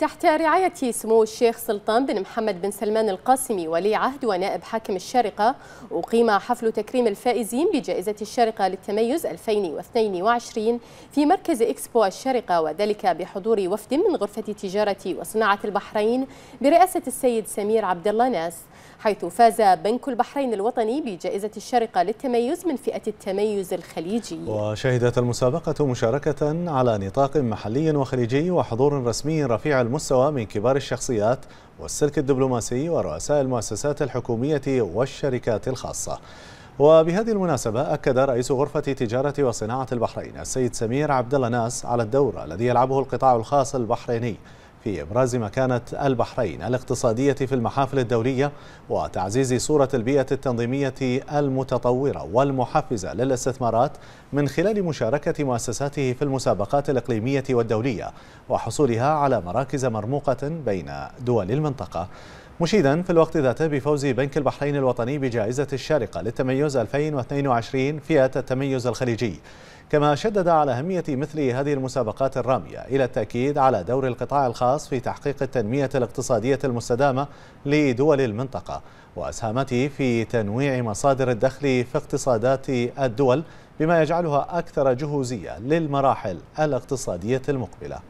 تحت رعاية سمو الشيخ سلطان بن محمد بن سلمان القاسمي ولي عهد ونائب حاكم الشارقة أقيم حفل تكريم الفائزين بجائزة الشارقة للتميز 2022 في مركز إكسبو الشارقة وذلك بحضور وفد من غرفة تجارة وصناعة البحرين برئاسة السيد سمير عبد الله ناس حيث فاز بنك البحرين الوطني بجائزة الشارقة للتميز من فئة التميز الخليجي وشهدت المسابقة مشاركة على نطاق محلي وخليجي وحضور رسمي رفيع المستوى من كبار الشخصيات والسلك الدبلوماسي ورؤساء المؤسسات الحكومية والشركات الخاصة وبهذه المناسبة أكد رئيس غرفة تجارة وصناعة البحرين السيد سمير عبدالله ناس على الدور الذي يلعبه القطاع الخاص البحريني في إبراز مكانة البحرين الاقتصادية في المحافل الدولية وتعزيز صورة البيئة التنظيمية المتطورة والمحفزة للاستثمارات من خلال مشاركة مؤسساته في المسابقات الإقليمية والدولية وحصولها على مراكز مرموقة بين دول المنطقة مشيدا في الوقت ذاته بفوز بنك البحرين الوطني بجائزة الشارقة للتميز 2022 فئة التميز الخليجي كما شدد على أهمية مثل هذه المسابقات الرامية إلى التأكيد على دور القطاع الخاص في تحقيق التنمية الاقتصادية المستدامة لدول المنطقة وأسهامته في تنويع مصادر الدخل في اقتصادات الدول بما يجعلها أكثر جهوزية للمراحل الاقتصادية المقبلة